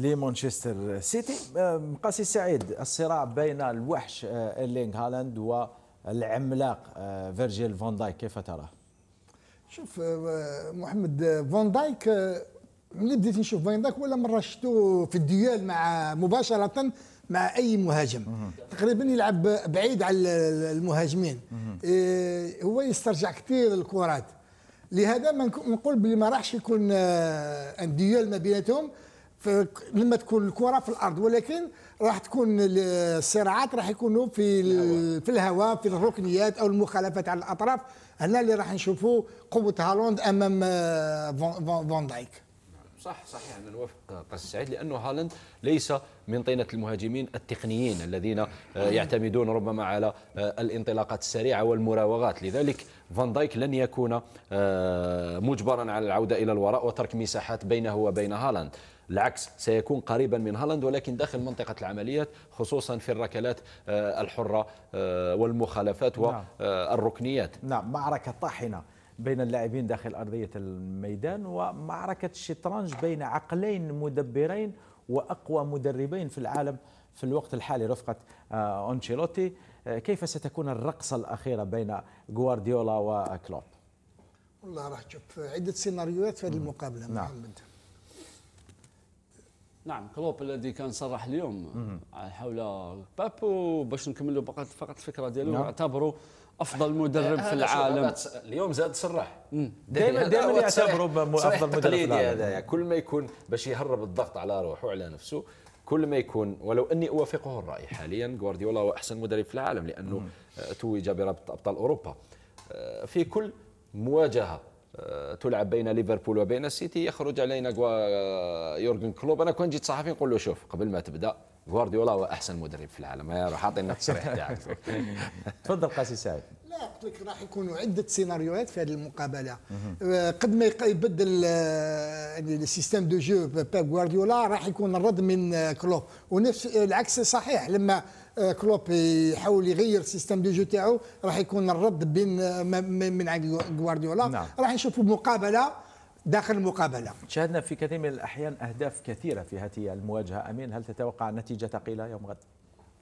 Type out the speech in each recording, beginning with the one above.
لمانشستر سيتي مقاسي سعيد الصراع بين الوحش ايرلينغ آه، هالاند والعملاق آه، فيرجيل فان دايك كيف تراه؟ شوف آه، محمد فان دايك ملي بديت نشوف فان دايك ولا مره شفتو في الديال مع مباشره مع اي مهاجم تقريبا يلعب بعيد على المهاجمين إيه هو يسترجع كثير الكرات لهذا ما نقول بلي ما راحش يكون ان ديال ما بيناتهم لما تكون الكره في الارض ولكن راح تكون الصراعات راح يكونوا في الهواء. في الهواء في الركنيات او المخالفات على الاطراف هنا اللي راح نشوفوا قوه هالاند امام آه، فان دايك صح صحيح انا نوافق قاسم سعيد لانه هالاند ليس من طينه المهاجمين التقنيين الذين آه، يعتمدون ربما على آه، الانطلاقات السريعه والمراوغات لذلك فان دايك لن يكون مجبرا على العوده الى الوراء وترك مساحات بينه وبين هالاند العكس سيكون قريبا من هالاند ولكن داخل منطقة العمليات خصوصا في الركلات آه، الحرة آه، والمخالفات والركنيات نعم. آه، نعم معركة طاحنة بين اللاعبين داخل أرضية الميدان ومعركة الشطرنج بين عقلين مدبرين وأقوى مدربين في العالم في الوقت الحالي رفقة أنشيلوتي كيف ستكون الرقصة الأخيرة بين غوارديولا وكلوب؟ والله راح تشوف عدة سيناريوهات في هذه المقابلة نعم. محمد نعم كلوب الذي كان صرح اليوم آه، حول بابو باش نكملوا فقط فقط الفكره ديالو نعم. اعتبروا افضل مدرب آه، في العالم اليوم زاد صرح دائما دائما يعتبروا افضل مدرب في العالم يعني كل ما يكون باش يهرب الضغط على روحه وعلى نفسه كل ما يكون ولو اني اوافقه الراي حاليا غوارديولا هو احسن مدرب في العالم لانه آه، توج بربط ابطال اوروبا في كل مواجهه آه، تلعب بين ليفربول وبين السيتي يخرج علينا آه، يورجن كلوب انا كون جيت صحفي نقول له شوف قبل ما تبدا غوارديولا هو احسن مدرب في العالم يا راح اعطينا التصريح تاعك تفضل قاسي سعيد لا قلت لك راح يكونوا عده سيناريوهات في هذه المقابله آه، قد ما يبدل السيستم دو جو بيب غوارديولا راح يكون الرد من كلوب ونفس العكس صحيح لما آه، كلوب يحاول يغير سيستم دو جو تاعو راح يكون الرد بين من عند غوارديولا نعم. راح نشوفوا مقابله داخل المقابله شاهدنا في كثير من الاحيان اهداف كثيره في هذه المواجهه امين هل تتوقع نتيجه ثقيله يوم غد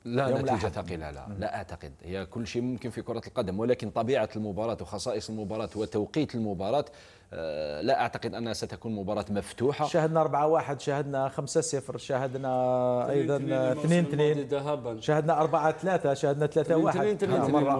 لا نتيجة ثقيلة لا لا أعتقد هي كل شيء ممكن في كرة القدم ولكن طبيعة المباراة وخصائص المباراة وتوقيت المباراة آه، لا أعتقد أنها ستكون مباراة مفتوحة شاهدنا 4-1 شاهدنا 5-0 شاهدنا أيضا 2-2 شاهدنا 4-3 شاهدنا 3-1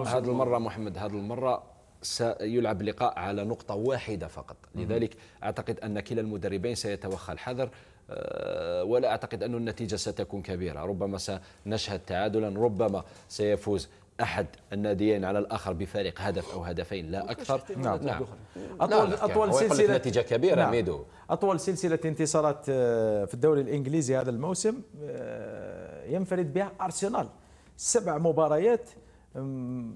هذه المرة محمد هذه المرة سيلعب لقاء على نقطة واحدة فقط لذلك أعتقد أن كلا المدربين سيتوخى الحذر آه، ولا أعتقد أن النتيجة ستكون كبيرة ربما سنشهد تعادلا ربما سيفوز احد الناديين على الاخر بفارق هدف او هدفين لا اكثر نعم نعم اطول اطول يعني. سلسله نتيجه كبيره نعم. ميدو اطول سلسله انتصارات آه، في الدوري الانجليزي هذا الموسم آه، ينفرد بها ارسنال سبع مباريات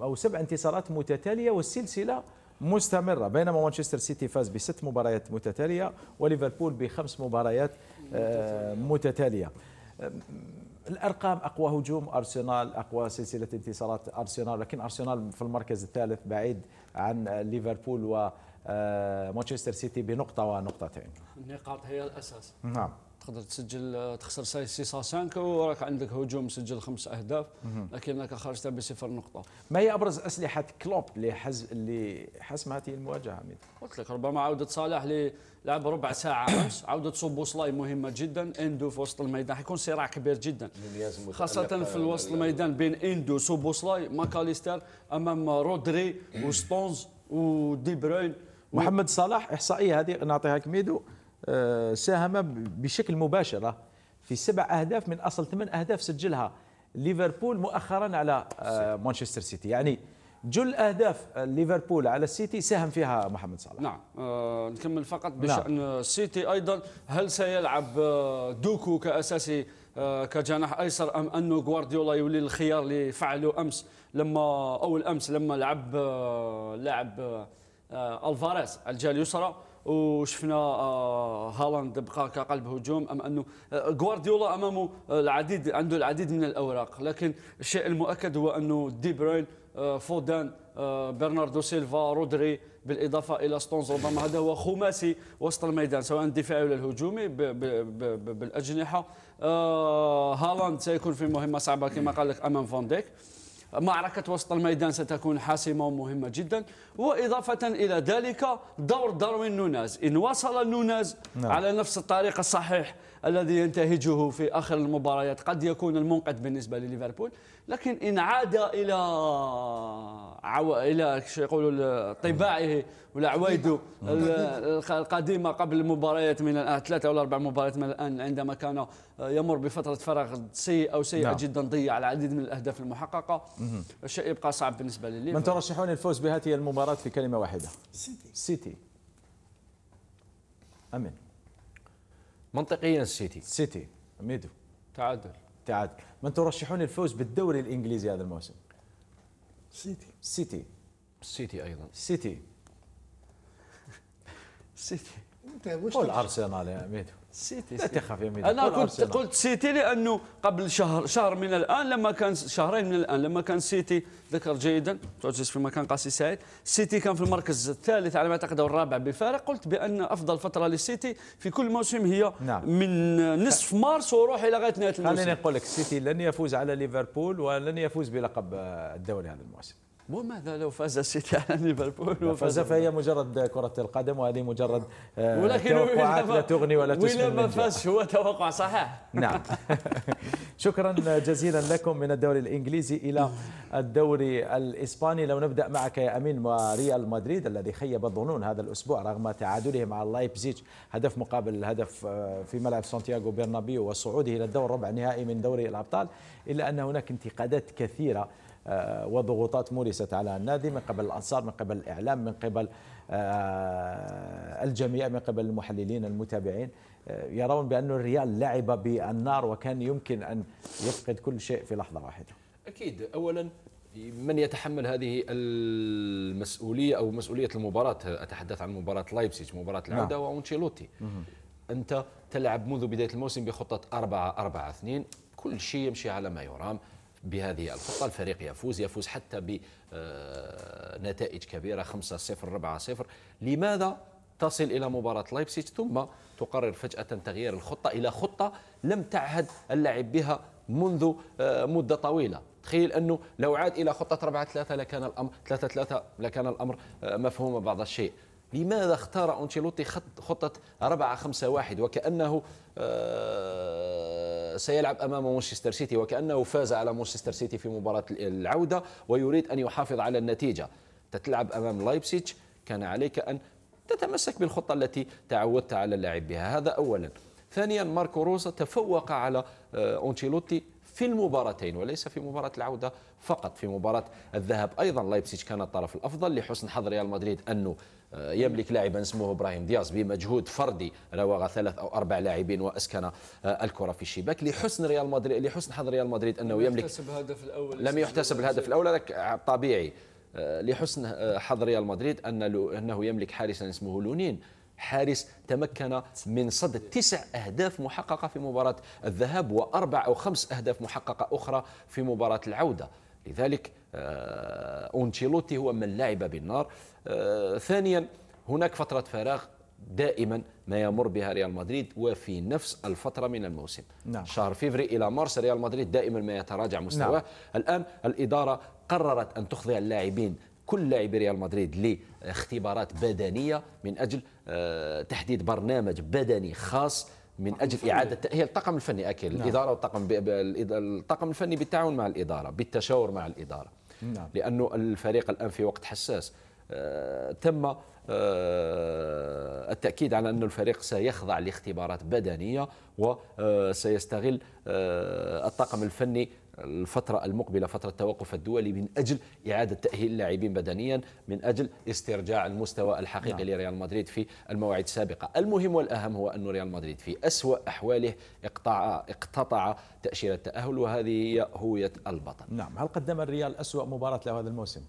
او سبع انتصارات متتاليه والسلسله مستمرة بينما مانشستر سيتي فاز بست مباريات متتالية وليفربول بخمس مباريات آه، متتالية آه، الارقام اقوى هجوم ارسنال اقوى سلسله انتصارات ارسنال لكن ارسنال في المركز الثالث بعيد عن ليفربول ومانشستر آه، سيتي بنقطه ونقطتين النقاط هي الاساس نعم تقدر تسجل آه، تخسر 6 5 وراك عندك هجوم سجل خمس اهداف لكنك خرجت بصفر نقطه ما هي ابرز اسلحه كلوب اللي حز اللي حسمت هذه المواجهه عميد قلت لك ربما عوده صلاح اللي لعب ربع ساعه امس عوده وصلاي مهمه جدا اندو في وسط الميدان حيكون صراع كبير جدا خاصه في وسط الميدان بين اندو وصلاي ماكاليستر امام رودري وستونز ودي بروين محمد صلاح احصائيه هذه نعطيها كميدو آه، ساهم بشكل مباشر في سبع أهداف من أصل ثمان أهداف سجلها ليفربول مؤخرا على آه، مانشستر سيتي يعني جل اهداف آه، ليفربول على السيتي ساهم فيها محمد صلاح نعم آه نكمل فقط نعم. بشان نعم. السيتي ايضا هل سيلعب دوكو كاساسي آه كجناح ايسر ام انه غوارديولا يولي الخيار اللي فعله امس لما اول امس لما لعب آه لعب آه الفاريز الجهه اليسرى وشفنا آه، هالاند بقى كقلب هجوم ام انه آه، غوارديولا امامه آه، العديد عنده العديد من الاوراق لكن الشيء المؤكد هو انه دي بروين فودان برناردو سيلفا رودري بالاضافه الى ستونز ربما هذا هو خماسي وسط الميدان سواء الدفاعي ولا الهجومي بالاجنحه هالاند سيكون في مهمه صعبه كما قال لك امام فان ديك معركة وسط الميدان ستكون حاسمة ومهمة جدا وإضافة إلى ذلك دور داروين نوناز إن وصل نوناز نعم. على نفس الطريق الصحيح الذي ينتهجه في آخر المباريات قد يكون المنقذ بالنسبة لليفربول لكن إن عاد إلى عو... إلى يقولوا طباعه ولا القديمة قبل المباريات من الآن ثلاثة ولا أربع مباريات من الآن عندما كان يمر بفترة فراغ سيئة نعم. جدا ضيع العديد من الأهداف المحققة الشيء يبقى صعب بالنسبة لليفربول من ترشحون الفوز بهذه المباراة في كلمة واحدة؟ سيتي سيتي أمين منطقيا السيتي سيتي ميدو تعادل تعادل من ترشحون الفوز بالدوري الانجليزي هذا الموسم سيتي سيتي سيتي ايضا سيتي سيتي قول ارسنال يا ميدو سيتي لا تخاف يا ميدو انا كنت قلت سيتي لانه قبل شهر شهر من الان لما كان شهرين من الان لما كان سيتي ذكر جيدا تعجز في مكان قاسي سعيد سيتي كان في المركز الثالث على ما اعتقد او الرابع بفارق قلت بان افضل فتره للسيتي في كل موسم هي نعم. من نصف مارس وروح الى غايه نهايه الموسم خليني نقول لك السيتي لن يفوز على ليفربول ولن يفوز بلقب الدوري هذا الموسم وماذا لو فاز السيتي على ليفربول فاز فهي مجرد كرة القدم وهذه مجرد آه، ولكن توقعات لا تغني ولا تسمن ولا ما هو توقع صحيح نعم شكرا جزيلا لكم من الدوري الانجليزي الى الدوري الاسباني لو نبدا معك يا امين وريال مدريد الذي خيب الظنون هذا الاسبوع رغم تعادله مع لايبزيج هدف مقابل هدف آه، في ملعب سانتياغو برنابيو وصعوده الى الدور ربع النهائي من دوري الابطال الا ان هناك انتقادات كثيره آه، وضغوطات مورست على النادي من قبل الأنصار من قبل الإعلام من قبل آه، الجميع من قبل المحللين المتابعين آه، يرون بأن الريال لعب بالنار وكان يمكن أن يفقد كل شيء في لحظة واحدة أكيد أولا من يتحمل هذه المسؤولية أو مسؤولية المباراة أتحدث عن مباراة لايبسيج مباراة نعم. العودة وأنشيلوتي أنت تلعب منذ بداية الموسم بخطة 4 4 2 كل شيء يمشي على ما يرام بهذه الخطة الفريق يفوز يفوز حتى بنتائج آه، كبيرة 5-0 4-0 لماذا تصل إلى مباراة لايبسيج ثم تقرر فجأة تغيير الخطة إلى خطة لم تعهد اللعب بها منذ آه، مدة طويلة تخيل أنه لو عاد إلى خطة 4 3 لكان الأمر 3 3 لكان الأمر آه، مفهوم بعض الشيء لماذا اختار أنشيلوتي خطة 4 5 1 وكأنه سيلعب امام مانشستر سيتي وكانه فاز على مانشستر سيتي في مباراه العوده ويريد ان يحافظ على النتيجه تتلعب امام لايبسيتش كان عليك ان تتمسك بالخطه التي تعودت على اللعب بها هذا اولا ثانيا ماركو روزا تفوق على اونشيلوتي آه، في المباراتين وليس في مباراة العودة فقط في مباراة الذهاب أيضا لايبسيج كان الطرف الأفضل لحسن حظ ريال مدريد أنه آه، يملك لاعبا اسمه ابراهيم دياز بمجهود فردي روغ ثلاث او اربع لاعبين واسكن آه، الكره في الشباك لحسن ريال مدريد لحسن حظ ريال مدريد انه يملك لم يحتسب الهدف الاول لم يحتسب الهدف الاول طبيعي آه، لحسن حظ ريال مدريد انه يملك حارسا اسمه لونين حارس تمكن من صد تسع أهداف محققة في مباراة الذهاب وأربع أو خمس أهداف محققة أخرى في مباراة العودة لذلك أونشيلوتي آه، هو من لعب بالنار آه، ثانيا هناك فترة فراغ دائما ما يمر بها ريال مدريد وفي نفس الفترة من الموسم نعم. شهر فيفري إلى مارس ريال مدريد دائما ما يتراجع مستواه نعم. الآن الإدارة قررت أن تخضع اللاعبين كل لاعبي ريال مدريد لاختبارات بدنيه من اجل آه، تحديد برنامج بدني خاص من اجل اعاده هي الطاقم الفني اكل نعم. الاداره والطاقم الطاقم الفني بالتعاون مع الاداره بالتشاور مع الاداره نعم. لانه الفريق الان في وقت حساس آه، تم آه، التأكيد على أن الفريق سيخضع لاختبارات بدنية وسيستغل آه،, آه، الطاقم الفني الفترة المقبلة فترة التوقف الدولي من أجل إعادة تأهيل اللاعبين بدنيا من أجل استرجاع المستوى الحقيقي نعم. لريال مدريد في المواعيد السابقة المهم والأهم هو أن ريال مدريد في أسوأ أحواله اقطع اقتطع تأشيرة التأهل وهذه هي هوية البطل نعم هل قدم الريال أسوأ مباراة له هذا الموسم؟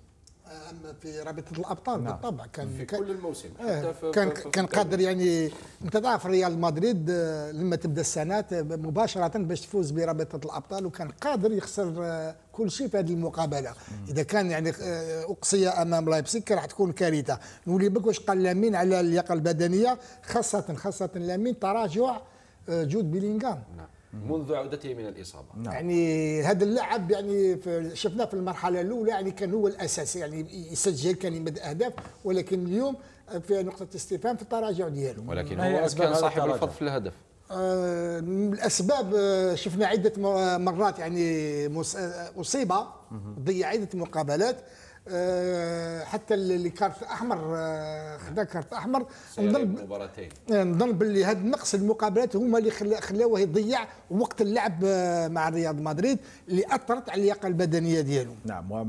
اما في رابطه الابطال نعم. بالطبع كان في كل الموسم آه، حتى في كان في كان قادر يعني انت تعرف ريال مدريد آه، لما تبدا السنه آه، مباشره باش تفوز برابطه الابطال وكان قادر يخسر كل شيء في هذه المقابله مم. اذا كان يعني اقصي امام لايبسيك راح تكون كارثه نولي بك واش قال لامين على اللياقه البدنيه خاصه خاصه لامين تراجع جود بيلينغام نعم. منذ عودته من الاصابه نعم. يعني هذا اللاعب يعني شفناه في المرحله الاولى يعني كان هو الاساس يعني يسجل كان يمد اهداف ولكن اليوم في نقطه استفهام في التراجع ديالو ولكن هو كان صاحب الفضل في الهدف آه، الاسباب آه، شفنا عده آه، مرات يعني مصيبه ضيع عده مقابلات آه، حتى اللي كارت احمر آه، خدا كارت احمر نظن مباراتين آه، نظن باللي هذا نقص المقابلات هما اللي خلاوه يضيع وقت اللعب مع رياض مدريد اللي اثرت على اللياقه البدنيه ديالو نعم